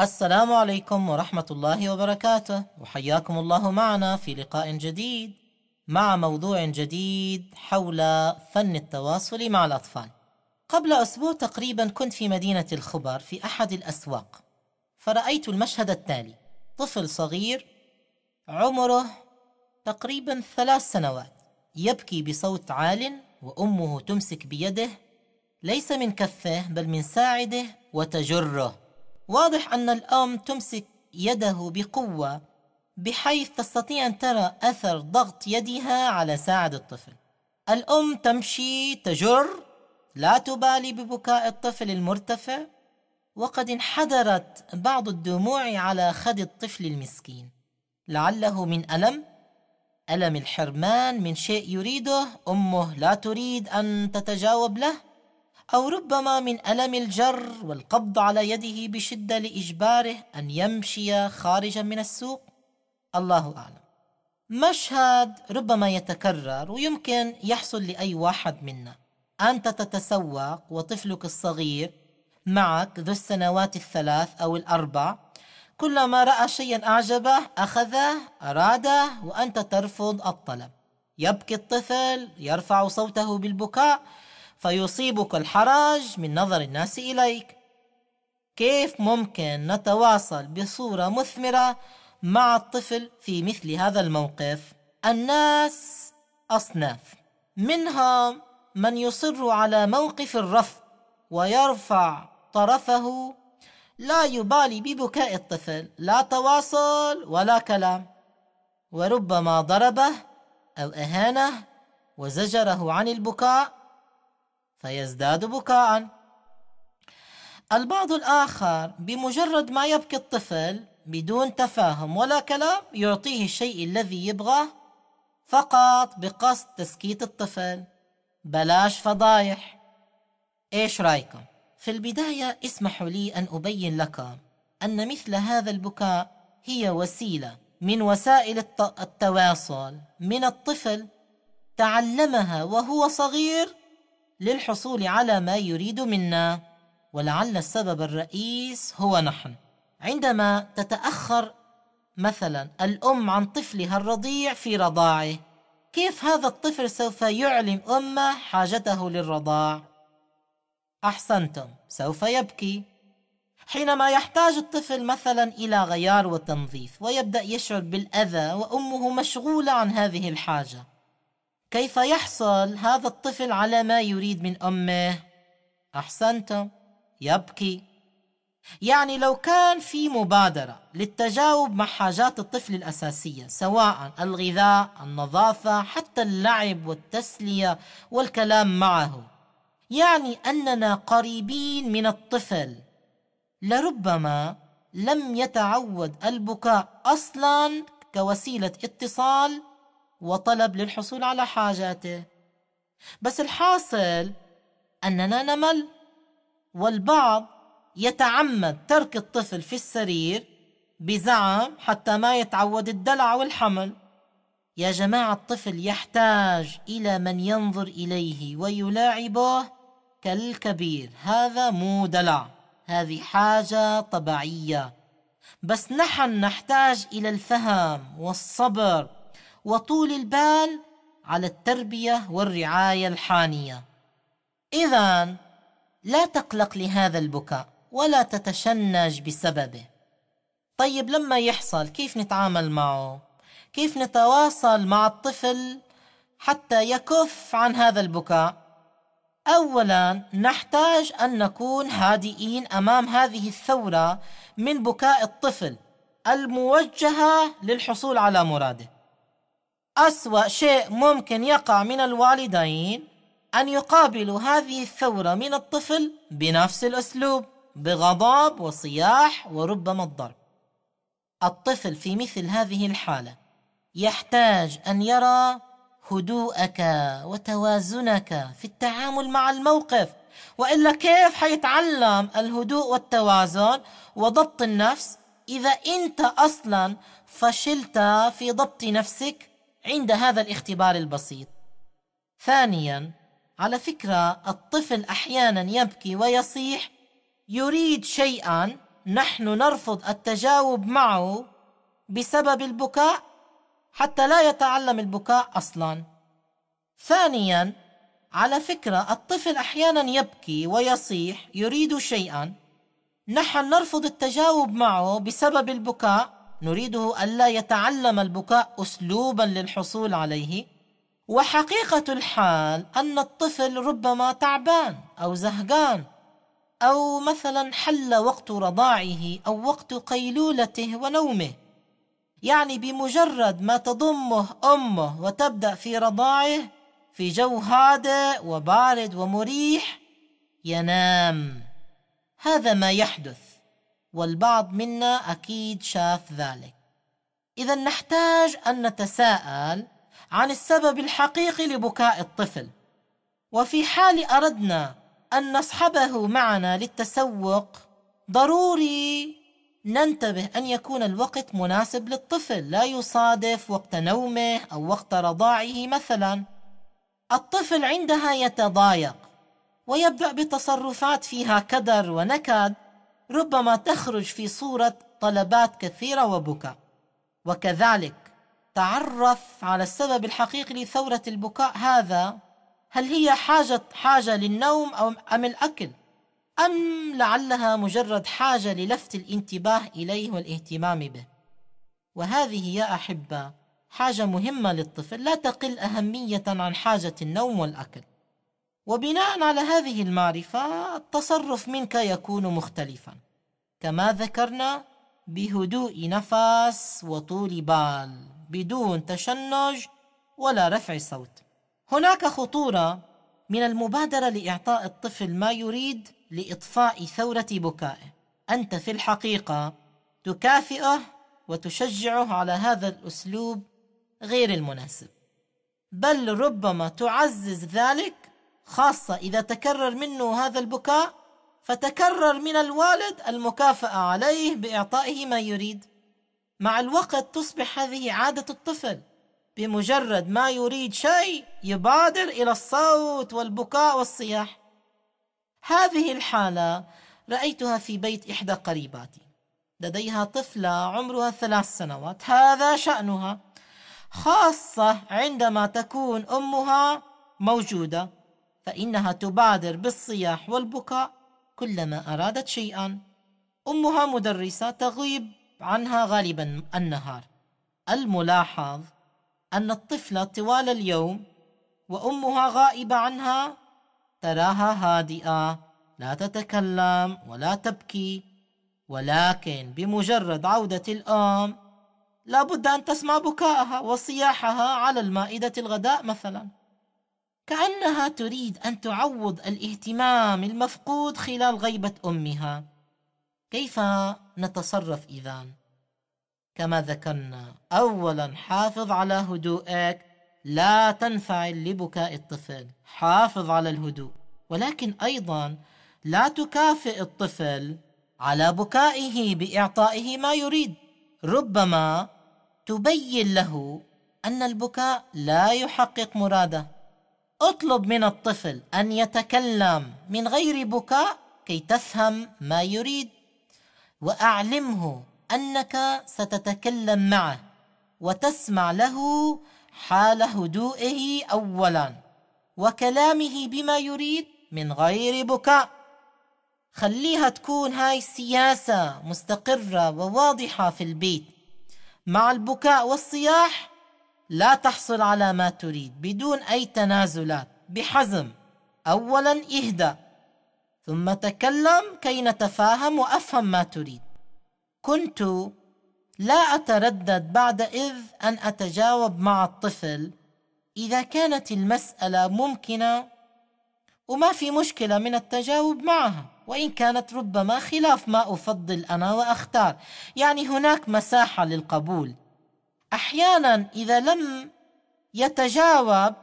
السلام عليكم ورحمة الله وبركاته وحياكم الله معنا في لقاء جديد مع موضوع جديد حول فن التواصل مع الأطفال قبل أسبوع تقريبا كنت في مدينة الخبر في أحد الأسواق فرأيت المشهد التالي طفل صغير عمره تقريبا ثلاث سنوات يبكي بصوت عال وأمه تمسك بيده ليس من كفه بل من ساعده وتجره واضح أن الأم تمسك يده بقوة بحيث تستطيع أن ترى أثر ضغط يدها على ساعد الطفل الأم تمشي تجر لا تبالي ببكاء الطفل المرتفع وقد انحدرت بعض الدموع على خد الطفل المسكين لعله من ألم ألم الحرمان من شيء يريده أمه لا تريد أن تتجاوب له أو ربما من ألم الجر والقبض على يده بشدة لإجباره أن يمشي خارجا من السوق الله أعلم مشهد ربما يتكرر ويمكن يحصل لأي واحد منا أنت تتسوق وطفلك الصغير معك ذو السنوات الثلاث أو الأربع كلما رأى شيئا أعجبه أخذه أراده وأنت ترفض الطلب يبكي الطفل يرفع صوته بالبكاء فيصيبك الحرج من نظر الناس إليك كيف ممكن نتواصل بصورة مثمرة مع الطفل في مثل هذا الموقف الناس أصناف منهم من يصر على موقف الرفض ويرفع طرفه لا يبالي ببكاء الطفل لا تواصل ولا كلام وربما ضربه أو أهانه وزجره عن البكاء فيزداد بكاء البعض الآخر بمجرد ما يبكي الطفل بدون تفاهم ولا كلام يعطيه الشيء الذي يبغاه فقط بقصد تسكيت الطفل بلاش فضايح ايش رايكم في البدايه اسمحوا لي ان ابين لكم ان مثل هذا البكاء هي وسيله من وسائل التواصل من الطفل تعلمها وهو صغير للحصول على ما يريد منا ولعل السبب الرئيس هو نحن عندما تتاخر مثلا الام عن طفلها الرضيع في رضاعه كيف هذا الطفل سوف يعلم امه حاجته للرضاع احسنتم سوف يبكي حينما يحتاج الطفل مثلا الى غيار وتنظيف ويبدا يشعر بالاذى وامه مشغوله عن هذه الحاجه كيف يحصل هذا الطفل على ما يريد من امه احسنتم يبكي يعني لو كان في مبادره للتجاوب مع حاجات الطفل الاساسيه سواء الغذاء النظافه حتى اللعب والتسليه والكلام معه يعني اننا قريبين من الطفل لربما لم يتعود البكاء اصلا كوسيله اتصال وطلب للحصول على حاجاته بس الحاصل أننا نمل والبعض يتعمد ترك الطفل في السرير بزعم حتى ما يتعود الدلع والحمل يا جماعة الطفل يحتاج إلى من ينظر إليه ويلاعبه كالكبير هذا مو دلع هذه حاجة طبيعية بس نحن نحتاج إلى الفهم والصبر وطول البال على التربيه والرعايه الحانيه اذا لا تقلق لهذا البكاء ولا تتشنج بسببه طيب لما يحصل كيف نتعامل معه كيف نتواصل مع الطفل حتى يكف عن هذا البكاء اولا نحتاج ان نكون هادئين امام هذه الثوره من بكاء الطفل الموجهه للحصول على مراده أسوأ شيء ممكن يقع من الوالدين أن يقابلوا هذه الثورة من الطفل بنفس الأسلوب بغضب وصياح وربما الضرب. الطفل في مثل هذه الحالة يحتاج أن يرى هدوءك وتوازنك في التعامل مع الموقف وإلا كيف حيتعلم الهدوء والتوازن وضبط النفس إذا أنت أصلا فشلت في ضبط نفسك عند هذا الاختبار البسيط ثانيا على فكره الطفل احيانا يبكي ويصيح يريد شيئا نحن نرفض التجاوب معه بسبب البكاء حتى لا يتعلم البكاء اصلا ثانيا على فكره الطفل احيانا يبكي ويصيح يريد شيئا نحن نرفض التجاوب معه بسبب البكاء نريده ألا يتعلم البكاء أسلوبا للحصول عليه وحقيقة الحال أن الطفل ربما تعبان أو زهقان أو مثلا حل وقت رضاعه أو وقت قيلولته ونومه يعني بمجرد ما تضمه أمه وتبدأ في رضاعه في جو هادئ وبارد ومريح ينام هذا ما يحدث والبعض منا اكيد شاف ذلك اذا نحتاج ان نتساءل عن السبب الحقيقي لبكاء الطفل وفي حال اردنا ان نصحبه معنا للتسوق ضروري ننتبه ان يكون الوقت مناسب للطفل لا يصادف وقت نومه او وقت رضاعه مثلا الطفل عندها يتضايق ويبدا بتصرفات فيها كدر ونكد ربما تخرج في صورة طلبات كثيرة وبكاء وكذلك تعرف على السبب الحقيقي لثورة البكاء هذا هل هي حاجة حاجة للنوم أو أم الأكل أم لعلها مجرد حاجة للفت الانتباه إليه والاهتمام به وهذه يا أحبة حاجة مهمة للطفل لا تقل أهمية عن حاجة النوم والأكل وبناء على هذه المعرفة التصرف منك يكون مختلفا كما ذكرنا بهدوء نفس وطول بال بدون تشنج ولا رفع صوت هناك خطورة من المبادرة لإعطاء الطفل ما يريد لإطفاء ثورة بكائه أنت في الحقيقة تكافئه وتشجعه على هذا الأسلوب غير المناسب بل ربما تعزز ذلك خاصة إذا تكرر منه هذا البكاء فتكرر من الوالد المكافأة عليه بإعطائه ما يريد مع الوقت تصبح هذه عادة الطفل بمجرد ما يريد شيء يبادر إلى الصوت والبكاء والصياح هذه الحالة رأيتها في بيت إحدى قريباتي لديها طفلة عمرها ثلاث سنوات هذا شأنها خاصة عندما تكون أمها موجودة فإنها تبادر بالصياح والبكاء كلما أرادت شيئا أمها مدرسة تغيب عنها غالبا النهار الملاحظ أن الطفلة طوال اليوم وأمها غائبة عنها تراها هادئة لا تتكلم ولا تبكي ولكن بمجرد عودة الأم لابد أن تسمع بكاءها وصياحها على المائدة الغداء مثلا كأنها تريد أن تعوض الاهتمام المفقود خلال غيبة أمها كيف نتصرف إذا؟ كما ذكرنا أولا حافظ على هدوءك لا تنفعل لبكاء الطفل حافظ على الهدوء ولكن أيضا لا تكافئ الطفل على بكائه بإعطائه ما يريد ربما تبين له أن البكاء لا يحقق مراده اطلب من الطفل ان يتكلم من غير بكاء كي تفهم ما يريد واعلمه انك ستتكلم معه وتسمع له حال هدوئه اولا وكلامه بما يريد من غير بكاء خليها تكون هاي السياسه مستقره وواضحه في البيت مع البكاء والصياح لا تحصل على ما تريد بدون أي تنازلات بحزم أولا اهدى ثم تكلم كي نتفاهم وأفهم ما تريد كنت لا أتردد بعد إذ أن أتجاوب مع الطفل إذا كانت المسألة ممكنة وما في مشكلة من التجاوب معها وإن كانت ربما خلاف ما أفضل أنا وأختار يعني هناك مساحة للقبول احيانا اذا لم يتجاوب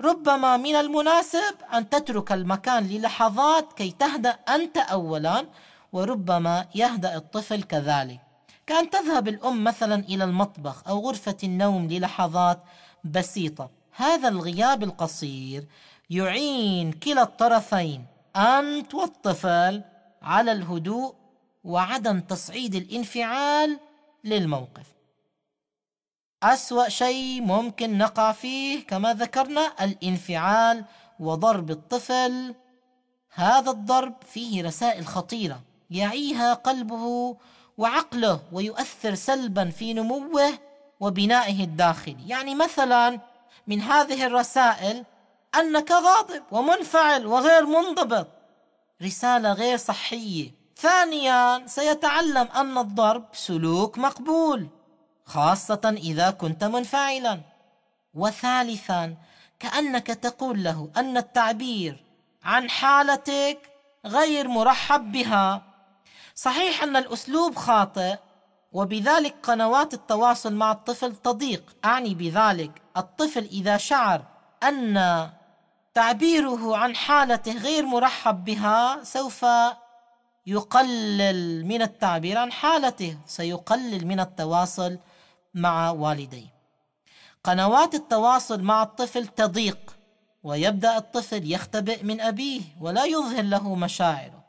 ربما من المناسب ان تترك المكان للحظات كي تهدا انت اولا وربما يهدا الطفل كذلك كان تذهب الام مثلا الى المطبخ او غرفه النوم للحظات بسيطه هذا الغياب القصير يعين كلا الطرفين انت والطفل على الهدوء وعدم تصعيد الانفعال للموقف أسوأ شيء ممكن نقع فيه كما ذكرنا الانفعال وضرب الطفل هذا الضرب فيه رسائل خطيرة يعيها قلبه وعقله ويؤثر سلبا في نموه وبنائه الداخلي يعني مثلا من هذه الرسائل أنك غاضب ومنفعل وغير منضبط رسالة غير صحية ثانيا سيتعلم أن الضرب سلوك مقبول خاصة إذا كنت منفعلا وثالثا كأنك تقول له أن التعبير عن حالتك غير مرحب بها صحيح أن الأسلوب خاطئ وبذلك قنوات التواصل مع الطفل تضيق أعني بذلك الطفل إذا شعر أن تعبيره عن حالته غير مرحب بها سوف يقلل من التعبير عن حالته سيقلل من التواصل مع والديه قنوات التواصل مع الطفل تضيق ويبدا الطفل يختبئ من ابيه ولا يظهر له مشاعره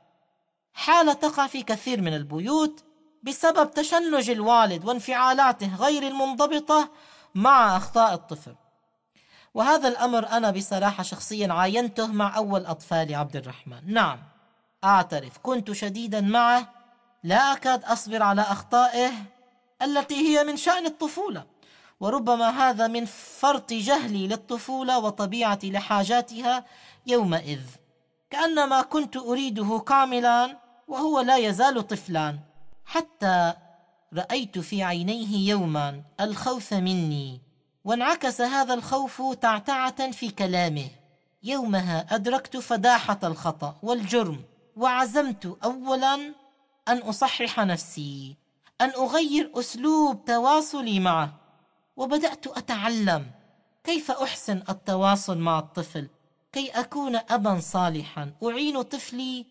حاله تقع في كثير من البيوت بسبب تشنج الوالد وانفعالاته غير المنضبطه مع اخطاء الطفل وهذا الامر انا بصراحه شخصيا عاينته مع اول اطفالي عبد الرحمن نعم اعترف كنت شديدا معه لا اكاد اصبر على اخطائه التي هي من شأن الطفولة وربما هذا من فرط جهلي للطفولة وطبيعتي لحاجاتها يومئذ كأنما كنت أريده كاملا وهو لا يزال طفلا حتى رأيت في عينيه يوما الخوف مني وانعكس هذا الخوف تعتعة في كلامه يومها أدركت فداحة الخطأ والجرم وعزمت أولا أن أصحح نفسي أن أغير أسلوب تواصلي معه وبدأت أتعلم كيف أحسن التواصل مع الطفل كي أكون أبا صالحا أعين طفلي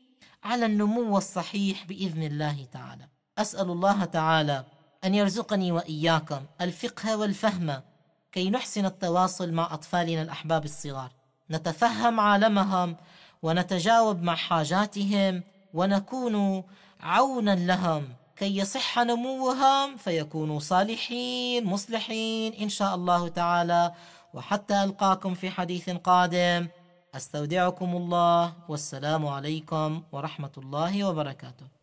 على النمو الصحيح بإذن الله تعالى أسأل الله تعالى أن يرزقني وإياكم الفقه والفهم كي نحسن التواصل مع أطفالنا الأحباب الصغار نتفهم عالمهم ونتجاوب مع حاجاتهم ونكون عونا لهم كي يصح نموهم فيكونوا صالحين مصلحين إن شاء الله تعالى وحتى ألقاكم في حديث قادم أستودعكم الله والسلام عليكم ورحمة الله وبركاته